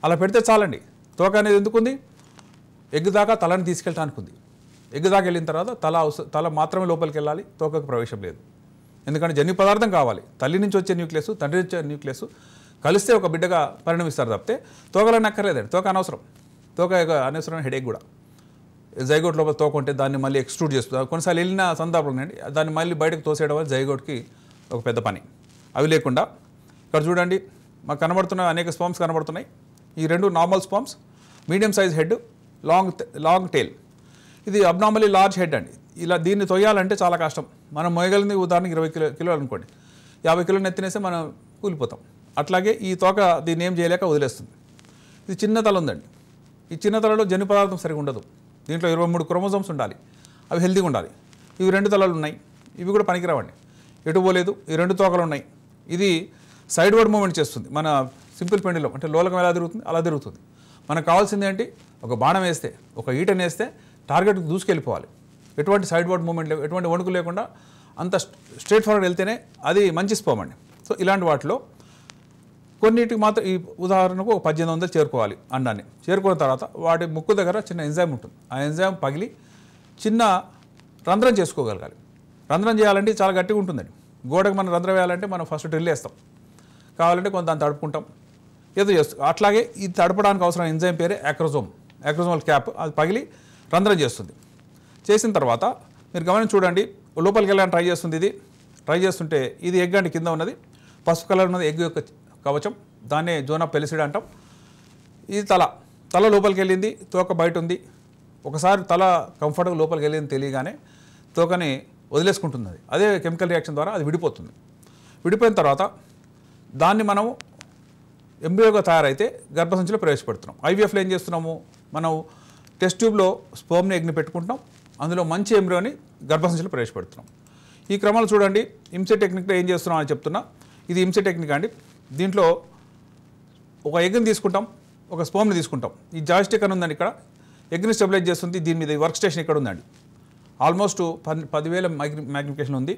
అలా పెడితే చాలండి తోక అనేది ఎందుకుంది ఎగ్గు దాకా తలని తీసుకెళ్ళటానికి ఉంది ఎగ్గు దాకా వెళ్ళిన తర్వాత తల తల మాత్రమే లోపలికి వెళ్ళాలి తోకకు ప్రవేశం లేదు ఎందుకంటే జన్యు పదార్థం కావాలి తల్లి నుంచి వచ్చే న్యూక్లియస్ తండ్రి వచ్చే న్యూక్లియస్ కలిస్తే ఒక బిడ్డగా పరిణమిస్తారు తప్పితే తోకలని అక్కర్లేదండి తోక అనవసరం తోక అనవసరమైన హెడేక్ కూడా జైగోట్ లోపల తోక ఉంటే దాన్ని మళ్ళీ ఎక్స్ట్రూడ్ చేస్తుంది కొన్నిసార్లు వెళ్ళిన సందర్భం అండి దాన్ని మళ్ళీ బయటకు తోసేయడం వల్ల జైగోట్కి ఒక పెద్ద పని అవి లేకుండా ఇక్కడ చూడండి మాకు కనబడుతున్న అనేక స్పాంప్స్ కనబడుతున్నాయి ఈ రెండు normal sperms medium size head long long tail ఇది అబ్నార్మలీ లార్జ్ హెడ్ అండి ఇలా దీన్ని తొయ్యాలంటే చాలా కష్టం మనం మోయగలిగింది ఉదాహరణకి ఇరవై కిలో కిలోలు అనుకోండి యాభై కిలోలు ఎత్తినేస్తే మనం కూలిపోతాం అట్లాగే ఈ తోక దీన్ని ఏం చేయలేక వదిలేస్తుంది ఇది చిన్న తల ఉందండి ఈ చిన్న తలలో జన్యు పదార్థం సరిగా ఉండదు దీంట్లో ఇరవై మూడు క్రోమోజోమ్స్ ఉండాలి అవి హెల్తీగా ఉండాలి ఇవి రెండు తలలు ఉన్నాయి ఇవి కూడా పనికిరావండి ఎటు పోలేదు ఈ రెండు తోకలు ఉన్నాయి ఇది సైడ్ వర్డ్ మూమెంట్ చేస్తుంది మన సింపుల్ పెండిలో అంటే లోలకం ఎలా తిరుగుతుంది అలా తిరుగుతుంది మనకు కావాల్సింది ఏంటి ఒక బాణం వేస్తే ఒక ఈటను వేస్తే టార్గెట్కి దూసుకెళ్ళిపోవాలి ఎటువంటి సైడ్ బోర్డ్ మూమెంట్ ఎటువంటి వణుకు లేకుండా అంత స్ట్రేట్ ఫార్వర్డ్ వెళ్తేనే అది మంచి స్పోమ్ అండి సో ఇలాంటి వాటిలో కొన్నిటికి మాత్రం ఈ ఉదాహరణకు ఒక పద్దెనిమిది వందలు చేరుకోవాలి అన్నాన్ని చేరుకున్న తర్వాత వాటి ముక్కు దగ్గర చిన్న ఎంజైమ్ ఉంటుంది ఆ ఎంజైమ్ పగిలి చిన్న రంధ్రం చేసుకోగలగాలి రంధ్రం చేయాలంటే చాలా గట్టిగా ఉంటుందండి గోడకు మనం రంధ్రం వేయాలంటే మనం ఫస్ట్ డ్రిల్ వేస్తాం కావాలంటే కొంత దాన్ని తడుపుకుంటాం ఏదో చేస్తాం అట్లాగే ఇది తడపడానికి అవసరం ఎంజైమ్ పేరే ఎక్రోజోమ్ ఎక్రోజోమల్ క్యాప్ అది పగిలి రంధ్రం చేస్తుంది చేసిన తర్వాత మీరు గమనించి చూడండి లోపలికి వెళ్ళాలని ట్రై చేస్తుంది ఇది ట్రై చేస్తుంటే ఇది ఎగ్ అండి కింద ఉన్నది పసుపు కలర్ ఉన్నది ఎగ్ యొక్క కవచం దాన్నే జోనా పెలిసిడ్ అంటాం ఇది తల తల లోపలికి వెళ్ళింది తోక బయట ఉంది ఒకసారి తల కంఫర్ట్గా లోపలికి వెళ్ళింది తెలియగానే తోకని వదిలేసుకుంటుంది అదే కెమికల్ రియాక్షన్ ద్వారా అది విడిపోతుంది విడిపోయిన తర్వాత దాన్ని మనం ఎంబ్రియోగా తయారైతే గర్భసంచిలో ప్రవేశపెడుతున్నాం ఐవీఎఫ్లో ఏం చేస్తున్నాము మనం టెస్ట్ ట్యూబ్లో స్పోమ్ని ఎగ్ని పెట్టుకుంటాం అందులో మంచి ఎంబ్రియోని గర్భసంచిలో ప్రవేశపెడుతున్నాం ఈ క్రమంలో చూడండి హింస టెక్నిక్లో ఏం చేస్తున్నాం అని చెప్తున్నా ఇది హింస టెక్నిక్ అండి దీంట్లో ఒక ఎగ్ని తీసుకుంటాం ఒక స్పోమ్ని తీసుకుంటాం ఈ జాయిస్టిక్ అని ఉందండి ఇక్కడ ఎగ్ని స్టెబిలైజ్ చేస్తుంది దీని మీద వర్క్ స్టేషన్ ఇక్కడ ఉందండి ఆల్మోస్ట్ పది పదివేల మైగ్ని మ్యాగ్నిఫికేషన్ ఉంది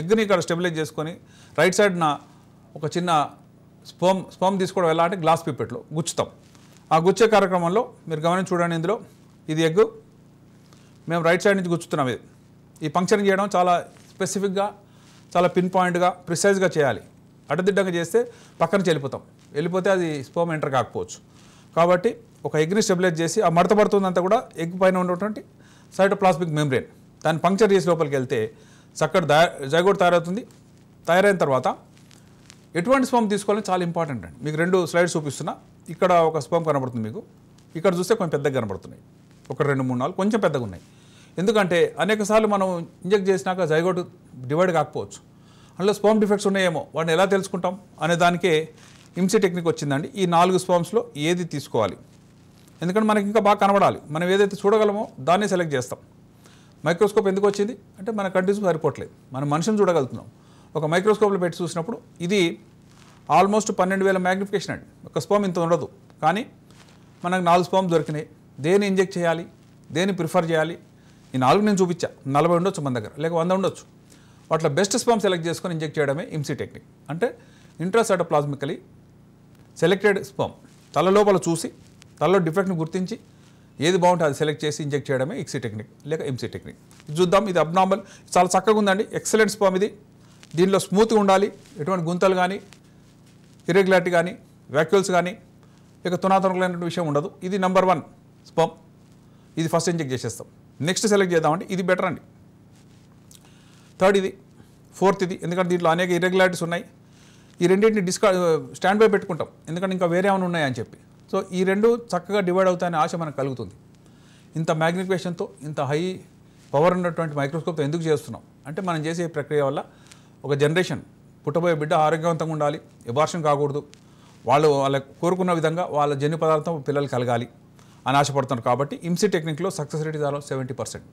ఎగ్ని ఇక్కడ స్టెబిలైజ్ చేసుకొని రైట్ సైడ్న ఒక చిన్న స్పోమ్ స్పోమ్ తీసుకోవడం ఎలా అంటే గ్లాస్ పిప్పెట్లో గుచ్చుతాం ఆ గుచ్చే కార్యక్రమంలో మీరు గమనించి చూడండి ఇందులో ఇది ఎగ్ మేము రైట్ సైడ్ నుంచి గుచ్చుతున్నాం ఇది ఈ పంక్చరింగ్ చేయడం చాలా స్పెసిఫిక్గా చాలా పిన్ పాయింట్గా ప్రిసైజ్గా చేయాలి అడ్డదిడ్డంగా చేస్తే పక్కన వెళ్ళిపోతాం వెళ్ళిపోతే అది స్పోమ్ ఎంటర్ కాకపోవచ్చు కాబట్టి ఒక ఎగ్ని స్టెబిలైజ్ చేసి ఆ మడత పడుతుందంతా కూడా ఎగ్ పైన ఉన్నటువంటి సైటోప్లాస్మిక్ మెంబ్రేన్ దాన్ని పంక్చర్ చేసి లోపలికి వెళ్తే చక్కటి దయ జైగోడ్ తయారవుతుంది తయారైన తర్వాత ఎటువంటి స్పోమ్ తీసుకోవాలని చాలా ఇంపార్టెంట్ అండి మీకు రెండు స్లైడ్స్ చూపిస్తున్నా ఇక్కడ ఒక స్పోమ్ కనబడుతుంది మీకు ఇక్కడ చూస్తే కొంచెం పెద్దగా కనబడుతున్నాయి ఒక రెండు మూడు నాలుగు కొంచెం పెద్దగా ఉన్నాయి ఎందుకంటే అనేకసార్లు మనం ఇంజెక్ట్ చేసినాక జైగోట్ డివైడ్ కాకపోవచ్చు అందులో స్పోమ్ డిఫెక్ట్స్ ఉన్నాయేమో వాడిని ఎలా తెలుసుకుంటాం అనే దానికే ఇమ్సీ టెక్నిక్ వచ్చిందండి ఈ నాలుగు స్పోమ్స్లో ఏది తీసుకోవాలి ఎందుకంటే మనకి ఇంకా బాగా కనబడాలి మనం ఏదైతే చూడగలమో దాన్నే సెలెక్ట్ చేస్తాం మైక్రోస్కోప్ ఎందుకు వచ్చింది అంటే మన కంటిన్యూస్ సరిపోవట్లేదు మనం మనిషిని చూడగలుగుతున్నాం ఒక మైక్రోస్కోప్లో పెట్టి చూసినప్పుడు ఇది ఆల్మోస్ట్ పన్నెండు వేల మ్యాగ్నిఫికేషన్ అండి ఒక స్పోమ్ ఇంత ఉండదు కానీ మనకు నాలుగు స్పామ్ దొరికినాయి దేని ఇంజెక్ట్ చేయాలి దేని ప్రిఫర్ చేయాలి ఈ నాలుగు నేను చూపించా నలభై ఉండొచ్చు మన దగ్గర లేక వంద ఉండొచ్చు వాటిలో బెస్ట్ స్పామ్ సెలెక్ట్ చేసుకొని ఇంజెక్ట్ చేయడమే ఎంసీ టెక్నిక్ అంటే ఇంట్రాసైటోప్లాస్మికలీ సెలెక్టెడ్ స్పామ్ తల లోపల చూసి తలలో డిఫెక్ట్ని గుర్తించి ఏది బాగుంటే అది సెలెక్ట్ చేసి ఇంజెక్ట్ చేయడమే ఎక్సీ టెక్నిక్ లేక ఎంసీ టెక్నిక్ చూద్దాం ఇది అబ్నార్మల్ చాలా చక్కగా ఉందండి ఎక్సలెంట్ స్పామ్ ఇది దీనిలో స్మూత్గా ఉండాలి ఎటువంటి గుంతలు కానీ ఇరెగ్యులారిటీ కానీ వ్యాక్యూల్స్ కానీ లేక తునాతునకులైనటువంటి విషయం ఉండదు ఇది నెంబర్ వన్ స్పమ్ ఇది ఫస్ట్ ఇంజెక్ట్ చేసేస్తాం నెక్స్ట్ సెలెక్ట్ చేద్దామంటే ఇది బెటర్ అండి థర్డ్ ఇది ఫోర్త్ ఇది ఎందుకంటే దీంట్లో అనేక ఇరెగ్యులారిటీస్ ఉన్నాయి ఈ రెండింటిని డిస్కా స్టాండ్ బై పెట్టుకుంటాం ఎందుకంటే ఇంకా వేరే ఏమైనా ఉన్నాయని చెప్పి సో ఈ రెండు చక్కగా డివైడ్ అవుతాయనే ఆశ మనకు కలుగుతుంది ఇంత మ్యాగ్నిఫికేషన్తో ఇంత హై పవర్ ఉన్నటువంటి మైక్రోస్కోప్తో ఎందుకు చేస్తున్నాం అంటే మనం చేసే ప్రక్రియ వల్ల ఒక జనరేషన్ పుట్టబోయే బిడ్డ ఆరోగ్యవంతంగా ఉండాలి ఎబార్షన్ కాకూడదు వాళ్ళు వాళ్ళ కోరుకున్న విధంగా వాళ్ళ జన్యు పదార్థం పిల్లలు కలగాలి అని ఆశపడుతున్నారు కాబట్టి ఇంసీ టెక్నిక్లో సక్సెస్ రేట్ ఇదాలో సెవెంటీ పర్సెంట్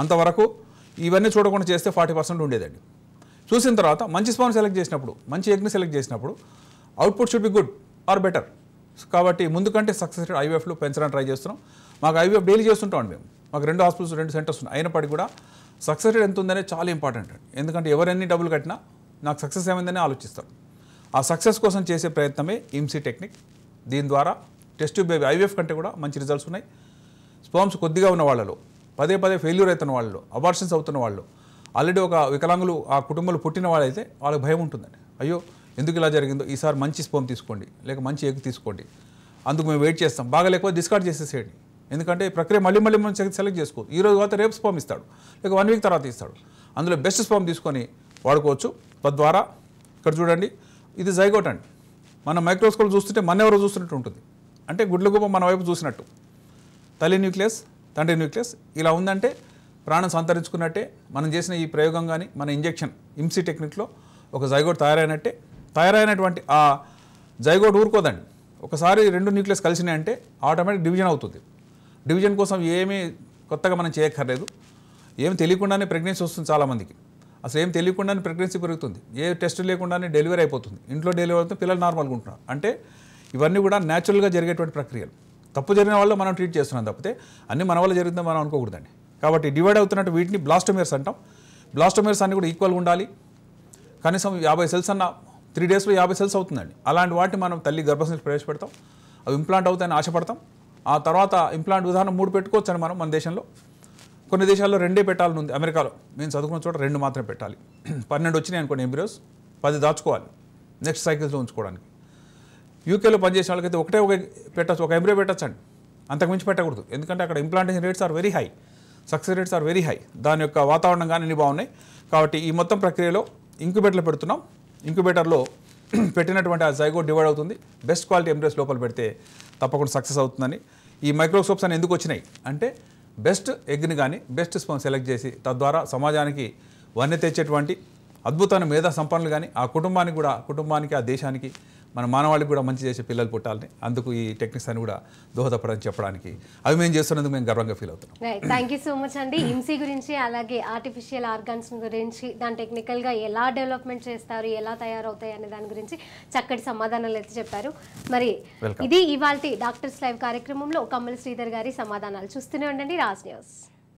అంతవరకు ఇవన్నీ చూడకుండా చేస్తే ఫార్టీ పర్సెంట్ ఉండేదండి చూసిన తర్వాత మంచి స్పాన్ సెలెక్ట్ చేసినప్పుడు మంచి ఎగ్ని సెలెక్ట్ చేసినప్పుడు output should be good or better కాబట్టి ముందు కంటే సక్సెస్ రేట్ ఐవీఎఫ్లో పెంచడానికి ట్రై చేస్తున్నాం మాకు ఐవీఎఫ్ డైలీ చేస్తుంటాం మేము మాకు రెండు హాస్పిటల్స్ రెండు సెంటర్స్ ఉన్నాయి అయినప్పటికీ కూడా సక్సెస్ రేట్ ఎంత ఉందనే చాలా ఇంపార్టెంట్ అండి ఎందుకంటే ఎవరెన్ని డబ్బులు కట్టినా నాకు సక్సెస్ ఏమైందని ఆలోచిస్తారు ఆ సక్సెస్ కోసం చేసే ప్రయత్నమే ఇమ్సీ టెక్నిక్ దీని ద్వారా టెస్ట్ బేబీ ఐవీఎఫ్ కంటే కూడా మంచి రిజల్ట్స్ ఉన్నాయి స్పోమ్స్ కొద్దిగా ఉన్న వాళ్ళలో పదే పదే ఫెయిల్యూర్ అవుతున్న వాళ్ళు అబార్షన్స్ అవుతున్న వాళ్ళు ఆల్రెడీ ఒక వికలాంగులు ఆ కుటుంబంలో పుట్టిన వాళ్ళైతే వాళ్ళకి భయం ఉంటుందండి అయ్యో ఎందుకు ఇలా జరిగిందో ఈసారి మంచి స్పోమ్ తీసుకోండి లేక మంచి ఎగ్ తీసుకోండి అందుకు మేము వెయిట్ చేస్తాం బాగా లేకపోతే డిస్కార్డ్ చేసేసేయండి ఎందుకంటే ప్రక్రియ మళ్ళీ మళ్ళీ మనం సెలెక్ట్ చేసుకోవచ్చు ఈ రోజు తర్వాత రేపు స్పామ్ ఇస్తాడు లేక వన్ వీక్ తర్వాత ఇస్తాడు అందులో బెస్ట్ స్పోమ్ తీసుకొని వాడుకోవచ్చు తద్వారా ఇక్కడ చూడండి ఇది జైగోట్ అండి మన మైక్రోస్కోప్ చూస్తుంటే మన ఎవరో చూస్తున్నట్టు ఉంటుంది అంటే గుడ్లగూబ మన వైపు చూసినట్టు తల్లి న్యూక్లియస్ తండ్రి న్యూక్లియస్ ఇలా ఉందంటే ప్రాణం సంతరించుకున్నట్టే మనం చేసిన ఈ ప్రయోగం కానీ మన ఇంజెక్షన్ ఇంసీ టెక్నిక్లో ఒక జైగోడ్ తయారైనట్టే తయారైనటువంటి ఆ జైగోడ్ ఊరుకోదండి ఒకసారి రెండు న్యూక్లియస్ కలిసినాయంటే ఆటోమేటిక్ డివిజన్ అవుతుంది డివిజన్ కోసం ఏమీ కొత్తగా మనం చేయక్కర్లేదు ఏం తెలియకుండానే ప్రెగ్నెన్సీ వస్తుంది చాలామందికి అసలు ఏం తెలియకుండానే ప్రెగ్నెన్సీ పెరుగుతుంది ఏ టెస్ట్ లేకుండానే డెలివరీ అయిపోతుంది ఇంట్లో డెలివరీ అవుతుంది పిల్లలు నార్మల్గా ఉంటున్నారు అంటే ఇవన్నీ కూడా న్యాచురల్గా జరిగేటువంటి ప్రక్రియలు తప్పు జరిగిన వాళ్ళు మనం ట్రీట్ చేస్తున్నాం తప్పితే అన్ని మన వల్ల జరిగిందో మనం అనుకోకూడదండి కాబట్టి డివైడ్ అవుతున్నట్టు వీటిని బ్లాస్టోమేర్స్ అంటాం బ్లాస్టోమేర్స్ అన్ని కూడా ఈక్వల్గా ఉండాలి కనీసం యాభై సెల్స్ అన్న త్రీ డేస్లో యాభై సెల్స్ అవుతుందండి అలాంటి వాటిని మనం తల్లి గర్భశీలు ప్రవేశపెడతాం అవి ఇంప్లాంట్ అవుతాయని ఆశపడతాం ఆ తర్వాత ఇంప్లాంట్ విధానం మూడు పెట్టుకోవచ్చండి మనం మన దేశంలో కొన్ని దేశాల్లో రెండే పెట్టాలని ఉంది అమెరికాలో నేను చదువుకున్న చోట రెండు మాత్రమే పెట్టాలి పన్నెండు వచ్చినాయి అనుకోండి ఎంబ్రియోస్ పది దాచుకోవాలి నెక్స్ట్ సైకిల్స్లో ఉంచుకోవడానికి యూకేలో పనిచేసిన వాళ్ళకైతే ఒకటే ఒక పెట్టచ్చు ఒక ఎంబ్రియో పెట్టచ్చండి అంతకుమించి పెట్టకూడదు ఎందుకంటే అక్కడ implantation rates are very high success rates are very high దాని యొక్క వాతావరణం కానీ బాగున్నాయి కాబట్టి ఈ మొత్తం ప్రక్రియలో ఇంక్యుబేటర్లు పెడుతున్నాం ఇంక్యుబేటర్లో పెట్టినటువంటి ఆ జైగో డివైడ్ అవుతుంది బెస్ట్ క్వాలిటీ ఎంబ్రేస్ లోపల పెడితే తప్పకుండా సక్సెస్ అవుతుందని ఈ మైక్రోస్కోప్స్ అని ఎందుకు వచ్చినాయి అంటే బెస్ట్ ఎగ్ని కానీ బెస్ట్ స్పోన్ సెలెక్ట్ చేసి తద్వారా సమాజానికి వన్నె తెచ్చేటువంటి అద్భుతమైన మేధా సంపన్నులు కానీ ఆ కుటుంబానికి కూడా కుటుంబానికి ఆ దేశానికి మన మానవాళికి కూడా మంచి చేసే పిల్లలు పుట్టాలని అందుకు ఈ టెక్నిక్స్ అని కూడా దోహదపడని చెప్పడానికి అవి మేము చేస్తున్నందుకు మేము గర్వంగా ఫీల్ అవుతున్నాం థ్యాంక్ యూ సో మచ్ అండి ఇమ్సీ గురించి అలాగే ఆర్టిఫిషియల్ ఆర్గాన్స్ గురించి దాని టెక్నికల్గా ఎలా డెవలప్మెంట్ చేస్తారు ఎలా తయారవుతాయి అనే దాని గురించి చక్కటి సమాధానాలు అయితే చెప్పారు మరి ఇది ఇవాళ డాక్టర్స్ లైవ్ కార్యక్రమంలో కమ్మల శ్రీధర్ గారి సమాధానాలు చూస్తూనే ఉండండి రాజ్ న్యూస్